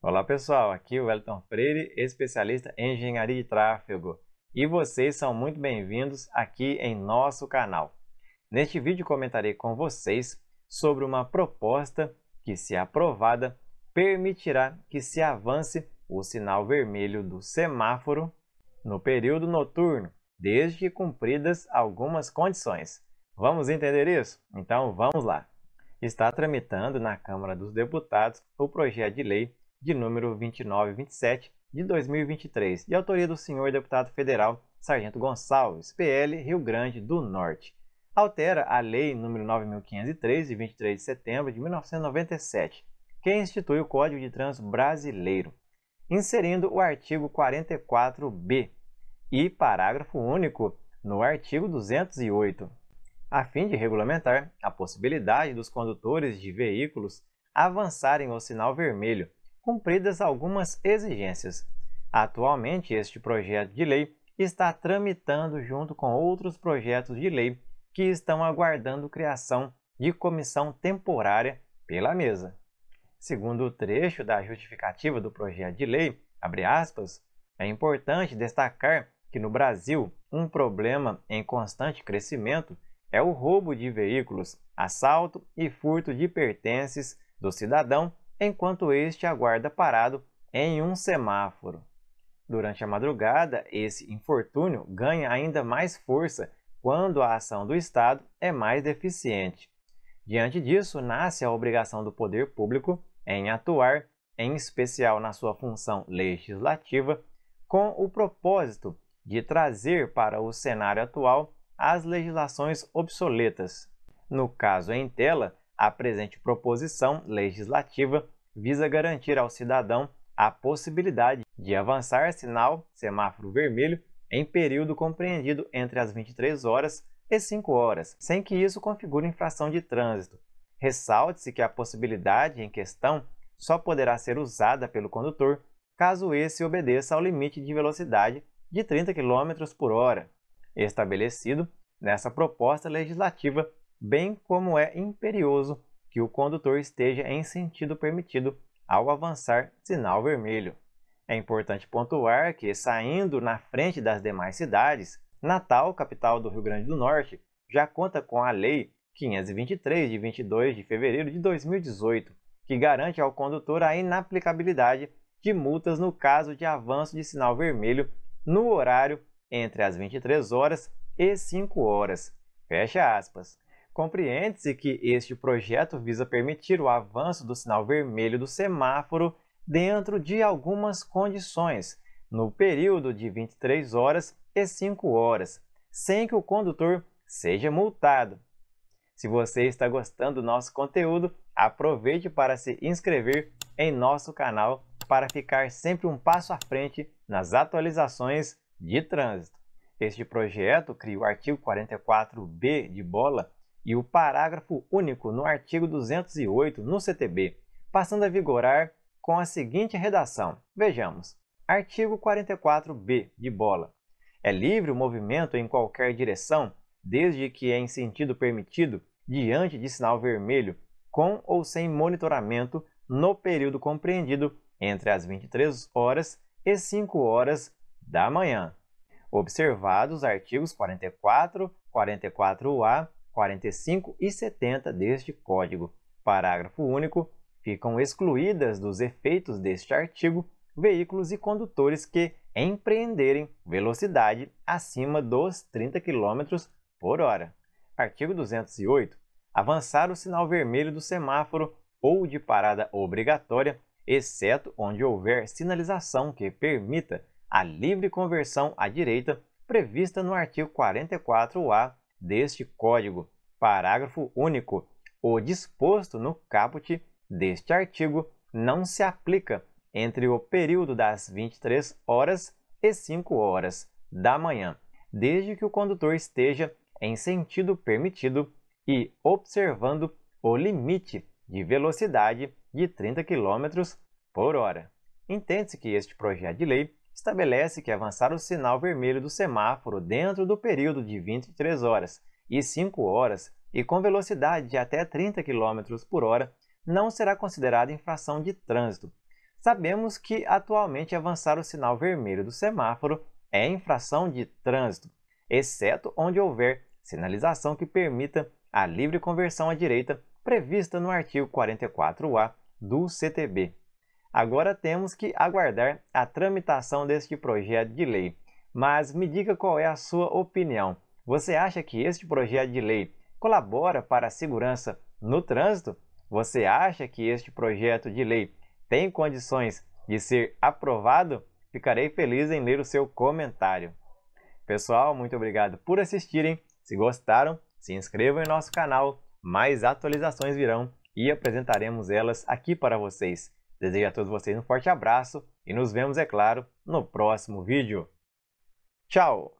Olá pessoal, aqui é o Elton Freire, especialista em engenharia de tráfego, e vocês são muito bem-vindos aqui em nosso canal. Neste vídeo comentarei com vocês sobre uma proposta que, se aprovada, permitirá que se avance o sinal vermelho do semáforo no período noturno, desde que cumpridas algumas condições. Vamos entender isso? Então vamos lá! Está tramitando na Câmara dos Deputados o projeto de lei de número 2927 de 2023, de autoria do senhor deputado federal Sargento Gonçalves, PL Rio Grande do Norte. Altera a Lei nº 9503 de 23 de setembro de 1997, que institui o Código de Trânsito Brasileiro, inserindo o artigo 44B e parágrafo único no artigo 208, a fim de regulamentar a possibilidade dos condutores de veículos avançarem ao sinal vermelho, cumpridas algumas exigências. Atualmente, este projeto de lei está tramitando junto com outros projetos de lei que estão aguardando criação de comissão temporária pela mesa. Segundo o trecho da justificativa do projeto de lei, aspas, é importante destacar que no Brasil um problema em constante crescimento é o roubo de veículos, assalto e furto de pertences do cidadão enquanto este aguarda parado em um semáforo. Durante a madrugada, esse infortúnio ganha ainda mais força quando a ação do Estado é mais deficiente. Diante disso, nasce a obrigação do poder público em atuar, em especial na sua função legislativa, com o propósito de trazer para o cenário atual as legislações obsoletas. No caso em tela, a presente proposição legislativa visa garantir ao cidadão a possibilidade de avançar sinal semáforo vermelho em período compreendido entre as 23 horas e 5 horas, sem que isso configure infração de trânsito. Ressalte-se que a possibilidade em questão só poderá ser usada pelo condutor caso esse obedeça ao limite de velocidade de 30 km por hora, estabelecido nessa proposta legislativa bem como é imperioso que o condutor esteja em sentido permitido ao avançar sinal vermelho. É importante pontuar que, saindo na frente das demais cidades, Natal, capital do Rio Grande do Norte, já conta com a Lei 523 de 22 de fevereiro de 2018, que garante ao condutor a inaplicabilidade de multas no caso de avanço de sinal vermelho no horário entre as 23 horas e 5 horas. Fecha aspas. Compreende-se que este projeto visa permitir o avanço do sinal vermelho do semáforo dentro de algumas condições, no período de 23 horas e 5 horas, sem que o condutor seja multado. Se você está gostando do nosso conteúdo, aproveite para se inscrever em nosso canal para ficar sempre um passo à frente nas atualizações de trânsito. Este projeto cria o artigo 44B de bola e o parágrafo único no artigo 208 no CTB, passando a vigorar com a seguinte redação. Vejamos. Artigo 44b de bola. É livre o movimento em qualquer direção, desde que é em sentido permitido, diante de sinal vermelho, com ou sem monitoramento, no período compreendido entre as 23 horas e 5 horas da manhã. Observados artigos 44, 44A 45 e 70 deste Código. Parágrafo único. Ficam excluídas dos efeitos deste artigo veículos e condutores que empreenderem velocidade acima dos 30 km por hora. Artigo 208. Avançar o sinal vermelho do semáforo ou de parada obrigatória, exceto onde houver sinalização que permita a livre conversão à direita prevista no artigo 44-A deste código, parágrafo único. O disposto no caput deste artigo não se aplica entre o período das 23 horas e 5 horas da manhã, desde que o condutor esteja em sentido permitido e observando o limite de velocidade de 30 km por hora. Entende-se que este projeto de lei estabelece que avançar o sinal vermelho do semáforo dentro do período de 23 horas e 5 horas e com velocidade de até 30 km por hora não será considerada infração de trânsito. Sabemos que atualmente avançar o sinal vermelho do semáforo é infração de trânsito, exceto onde houver sinalização que permita a livre conversão à direita prevista no artigo 44A do CTB. Agora temos que aguardar a tramitação deste projeto de lei. Mas me diga qual é a sua opinião. Você acha que este projeto de lei colabora para a segurança no trânsito? Você acha que este projeto de lei tem condições de ser aprovado? Ficarei feliz em ler o seu comentário. Pessoal, muito obrigado por assistirem. Se gostaram, se inscrevam em nosso canal. Mais atualizações virão e apresentaremos elas aqui para vocês. Desejo a todos vocês um forte abraço e nos vemos, é claro, no próximo vídeo. Tchau!